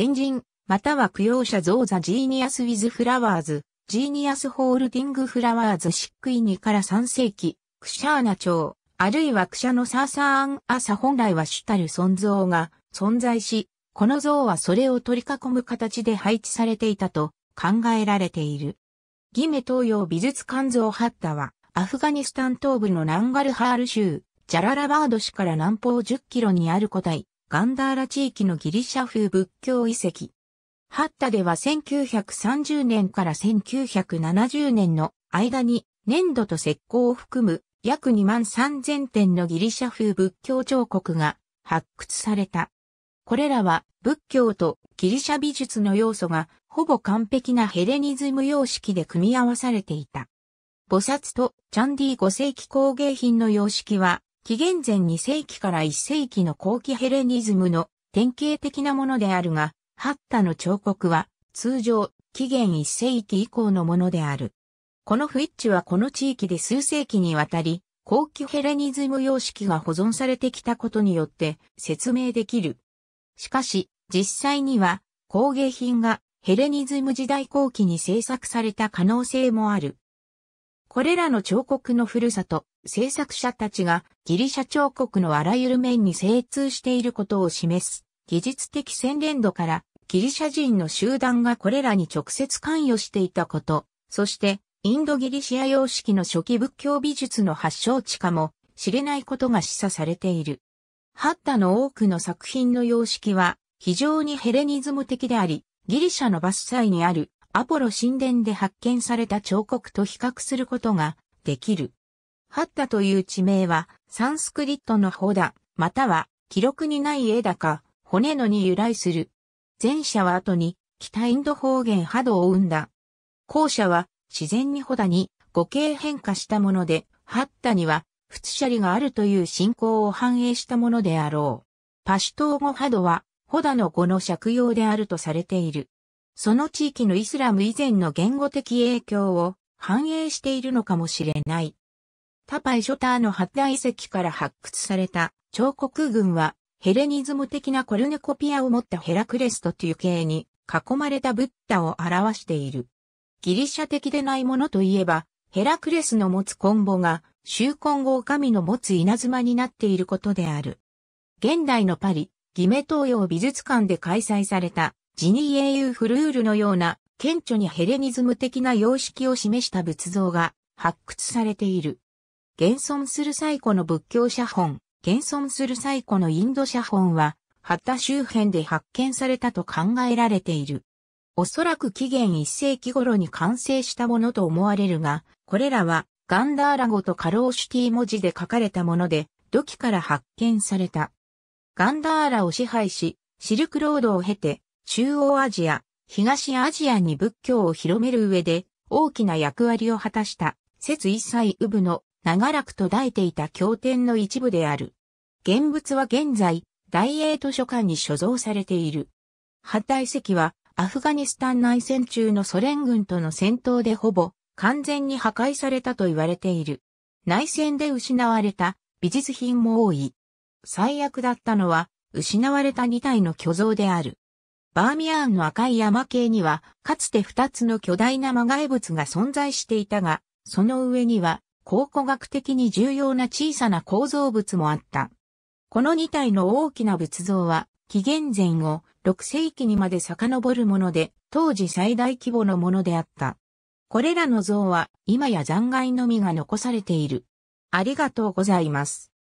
天神、または供養者造ザジーニアス・ウィズ・フラワーズ、ジーニアス・ホールディング・フラワーズ・シックイニから3世紀、クシャーナ町、あるいはクシャのサーサーン・朝本来は主たる存像が存在し、この像はそれを取り囲む形で配置されていたと考えられている。ギメ東洋美術館像ハッタは、アフガニスタン東部のナンガルハール州、ジャララバード市から南方10キロにある個体。ガンダーラ地域のギリシャ風仏教遺跡。ハッタでは1930年から1970年の間に粘土と石膏を含む約2万3000点のギリシャ風仏教彫刻が発掘された。これらは仏教とギリシャ美術の要素がほぼ完璧なヘレニズム様式で組み合わされていた。菩薩とチャンディ5世紀工芸品の様式は紀元前2世紀から1世紀の後期ヘレニズムの典型的なものであるが、ハッタの彫刻は通常紀元1世紀以降のものである。このフィッチはこの地域で数世紀にわたり、後期ヘレニズム様式が保存されてきたことによって説明できる。しかし、実際には工芸品がヘレニズム時代後期に制作された可能性もある。これらの彫刻の古さと制作者たちがギリシャ彫刻のあらゆる面に精通していることを示す技術的洗練度からギリシャ人の集団がこれらに直接関与していたこと、そしてインドギリシア様式の初期仏教美術の発祥地かも知れないことが示唆されている。ハッタの多くの作品の様式は非常にヘレニズム的であり、ギリシャの伐採にあるアポロ神殿で発見された彫刻と比較することができる。ハッタという地名は、サンスクリットのホダ、または、記録にない絵だか、骨のに由来する。前者は後に、北インド方言ハドを生んだ。後者は、自然にホダに、語形変化したもので、ハッタには、フツシャリがあるという信仰を反映したものであろう。パシュトー語ハドは、ホダの語の借用であるとされている。その地域のイスラム以前の言語的影響を反映しているのかもしれない。タパイショターの発大遺跡から発掘された彫刻群はヘレニズム的なコルネコピアを持ったヘラクレストという形に囲まれたブッダを表している。ギリシャ的でないものといえば、ヘラクレスの持つコンボが、宗根号神の持つ稲妻になっていることである。現代のパリ、ギメ東洋美術館で開催された、ジニー英雄フルールのような、顕著にヘレニズム的な様式を示した仏像が発掘されている。現存する最古の仏教写本、現存する最古のインド写本は、ハッタ周辺で発見されたと考えられている。おそらく紀元1世紀頃に完成したものと思われるが、これらはガンダーラ語とカローシュティ文字で書かれたもので、土器から発見された。ガンダーラを支配し、シルクロードを経て、中央アジア、東アジアに仏教を広める上で、大きな役割を果たした、節一切ウブの長らく途絶えていた経典の一部である。現物は現在、大英図書館に所蔵されている。八大石は、アフガニスタン内戦中のソ連軍との戦闘でほぼ完全に破壊されたと言われている。内戦で失われた美術品も多い。最悪だったのは、失われた2体の巨像である。バーミヤーンの赤い山系には、かつて2つの巨大な魔害物が存在していたが、その上には考古学的に重要な小さな構造物もあった。この2体の大きな仏像は、紀元前後6世紀にまで遡るもので、当時最大規模のものであった。これらの像は今や残骸のみが残されている。ありがとうございます。